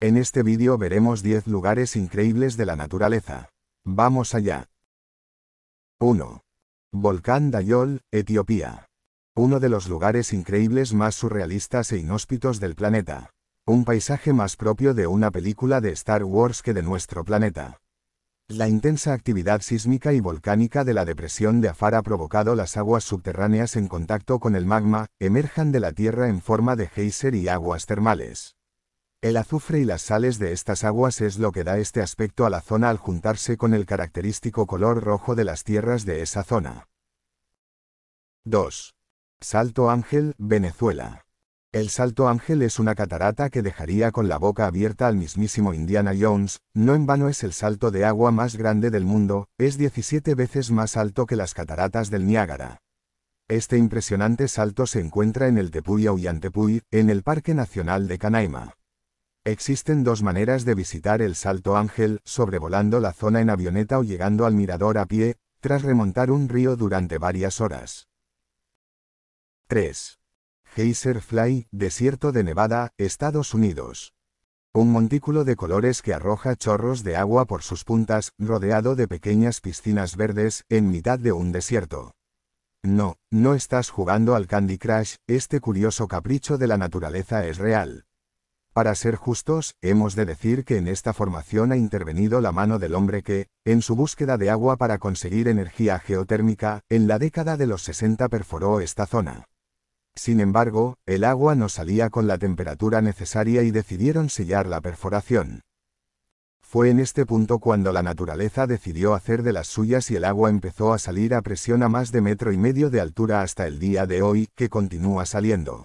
En este vídeo veremos 10 lugares increíbles de la naturaleza. ¡Vamos allá! 1. Volcán Dayol, Etiopía. Uno de los lugares increíbles más surrealistas e inhóspitos del planeta. Un paisaje más propio de una película de Star Wars que de nuestro planeta. La intensa actividad sísmica y volcánica de la depresión de Afar ha provocado las aguas subterráneas en contacto con el magma, emerjan de la tierra en forma de geyser y aguas termales. El azufre y las sales de estas aguas es lo que da este aspecto a la zona al juntarse con el característico color rojo de las tierras de esa zona. 2. Salto Ángel, Venezuela. El Salto Ángel es una catarata que dejaría con la boca abierta al mismísimo Indiana Jones, no en vano es el salto de agua más grande del mundo, es 17 veces más alto que las cataratas del Niágara. Este impresionante salto se encuentra en el Tepuy Auyantepuy, en el Parque Nacional de Canaima. Existen dos maneras de visitar el Salto Ángel, sobrevolando la zona en avioneta o llegando al mirador a pie, tras remontar un río durante varias horas. 3. Geyser Fly, desierto de Nevada, Estados Unidos. Un montículo de colores que arroja chorros de agua por sus puntas, rodeado de pequeñas piscinas verdes, en mitad de un desierto. No, no estás jugando al Candy Crush, este curioso capricho de la naturaleza es real. Para ser justos, hemos de decir que en esta formación ha intervenido la mano del hombre que, en su búsqueda de agua para conseguir energía geotérmica, en la década de los 60 perforó esta zona. Sin embargo, el agua no salía con la temperatura necesaria y decidieron sellar la perforación. Fue en este punto cuando la naturaleza decidió hacer de las suyas y el agua empezó a salir a presión a más de metro y medio de altura hasta el día de hoy, que continúa saliendo.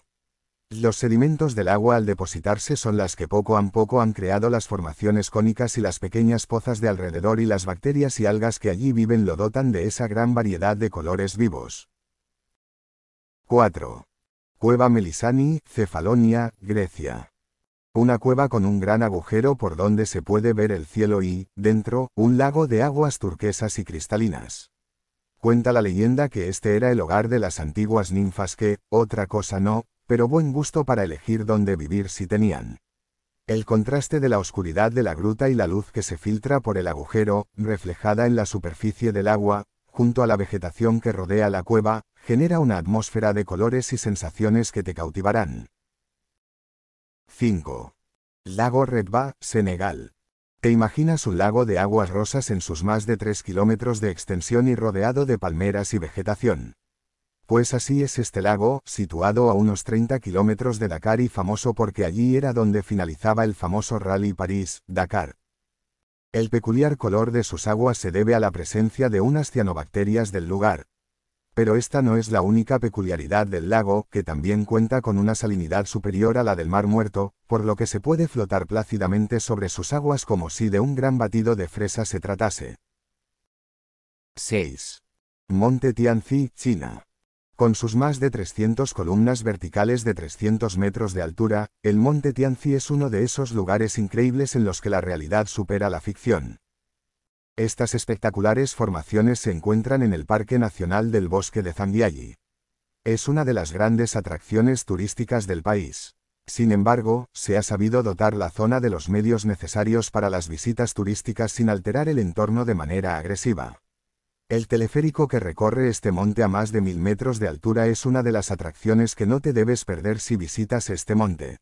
Los sedimentos del agua al depositarse son las que poco a poco han creado las formaciones cónicas y las pequeñas pozas de alrededor y las bacterias y algas que allí viven lo dotan de esa gran variedad de colores vivos. 4. Cueva Melisani, Cefalonia, Grecia. Una cueva con un gran agujero por donde se puede ver el cielo y, dentro, un lago de aguas turquesas y cristalinas. Cuenta la leyenda que este era el hogar de las antiguas ninfas que, otra cosa no, pero buen gusto para elegir dónde vivir si tenían. El contraste de la oscuridad de la gruta y la luz que se filtra por el agujero, reflejada en la superficie del agua, junto a la vegetación que rodea la cueva, genera una atmósfera de colores y sensaciones que te cautivarán. 5. Lago Redba, Senegal. ¿Te imaginas un lago de aguas rosas en sus más de 3 kilómetros de extensión y rodeado de palmeras y vegetación? Pues así es este lago, situado a unos 30 kilómetros de Dakar y famoso porque allí era donde finalizaba el famoso Rally París-Dakar. El peculiar color de sus aguas se debe a la presencia de unas cianobacterias del lugar. Pero esta no es la única peculiaridad del lago, que también cuenta con una salinidad superior a la del Mar Muerto, por lo que se puede flotar plácidamente sobre sus aguas como si de un gran batido de fresa se tratase. 6. Monte Tianzi, China. Con sus más de 300 columnas verticales de 300 metros de altura, el monte Tianzi es uno de esos lugares increíbles en los que la realidad supera la ficción. Estas espectaculares formaciones se encuentran en el Parque Nacional del Bosque de Zambiayi. Es una de las grandes atracciones turísticas del país. Sin embargo, se ha sabido dotar la zona de los medios necesarios para las visitas turísticas sin alterar el entorno de manera agresiva. El teleférico que recorre este monte a más de mil metros de altura es una de las atracciones que no te debes perder si visitas este monte.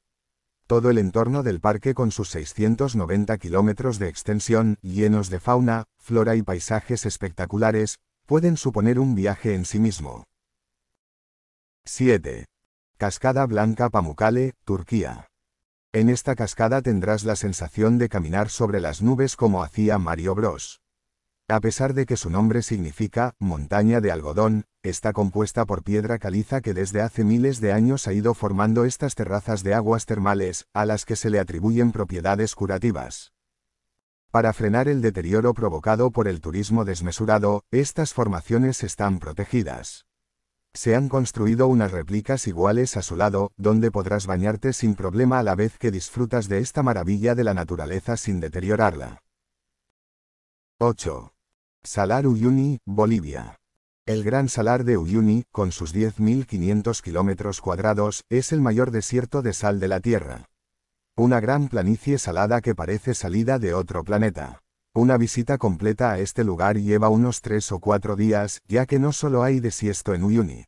Todo el entorno del parque con sus 690 kilómetros de extensión, llenos de fauna, flora y paisajes espectaculares, pueden suponer un viaje en sí mismo. 7. Cascada Blanca Pamukkale, Turquía. En esta cascada tendrás la sensación de caminar sobre las nubes como hacía Mario Bros. A pesar de que su nombre significa montaña de algodón, está compuesta por piedra caliza que desde hace miles de años ha ido formando estas terrazas de aguas termales, a las que se le atribuyen propiedades curativas. Para frenar el deterioro provocado por el turismo desmesurado, estas formaciones están protegidas. Se han construido unas réplicas iguales a su lado, donde podrás bañarte sin problema a la vez que disfrutas de esta maravilla de la naturaleza sin deteriorarla. 8. Salar Uyuni, Bolivia. El Gran Salar de Uyuni, con sus 10.500 kilómetros cuadrados, es el mayor desierto de sal de la Tierra. Una gran planicie salada que parece salida de otro planeta. Una visita completa a este lugar lleva unos tres o cuatro días, ya que no solo hay desierto en Uyuni.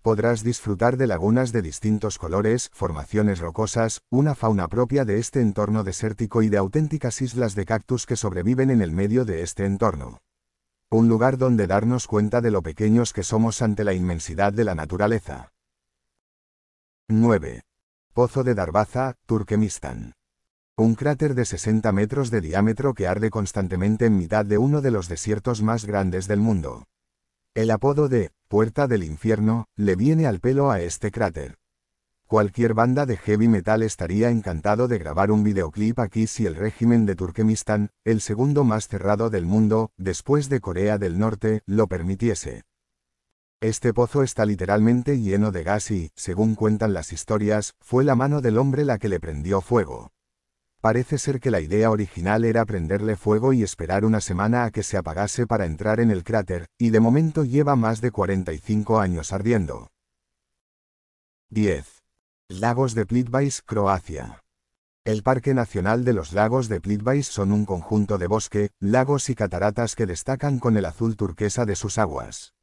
Podrás disfrutar de lagunas de distintos colores, formaciones rocosas, una fauna propia de este entorno desértico y de auténticas islas de cactus que sobreviven en el medio de este entorno un lugar donde darnos cuenta de lo pequeños que somos ante la inmensidad de la naturaleza. 9. Pozo de Darbaza, Turquemistán. Un cráter de 60 metros de diámetro que arde constantemente en mitad de uno de los desiertos más grandes del mundo. El apodo de Puerta del Infierno le viene al pelo a este cráter. Cualquier banda de heavy metal estaría encantado de grabar un videoclip aquí si el régimen de Turkmenistán, el segundo más cerrado del mundo, después de Corea del Norte, lo permitiese. Este pozo está literalmente lleno de gas y, según cuentan las historias, fue la mano del hombre la que le prendió fuego. Parece ser que la idea original era prenderle fuego y esperar una semana a que se apagase para entrar en el cráter, y de momento lleva más de 45 años ardiendo. 10. Lagos de Plitvice, Croacia. El Parque Nacional de los Lagos de Plitvice son un conjunto de bosque, lagos y cataratas que destacan con el azul turquesa de sus aguas.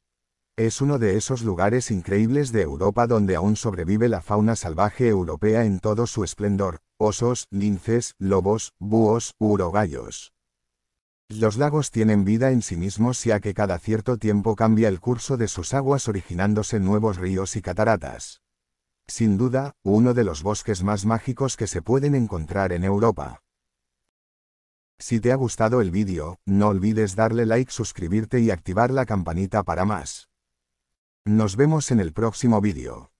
Es uno de esos lugares increíbles de Europa donde aún sobrevive la fauna salvaje europea en todo su esplendor, osos, linces, lobos, búhos, urogallos. Los lagos tienen vida en sí mismos ya que cada cierto tiempo cambia el curso de sus aguas originándose nuevos ríos y cataratas. Sin duda, uno de los bosques más mágicos que se pueden encontrar en Europa. Si te ha gustado el vídeo, no olvides darle like, suscribirte y activar la campanita para más. Nos vemos en el próximo vídeo.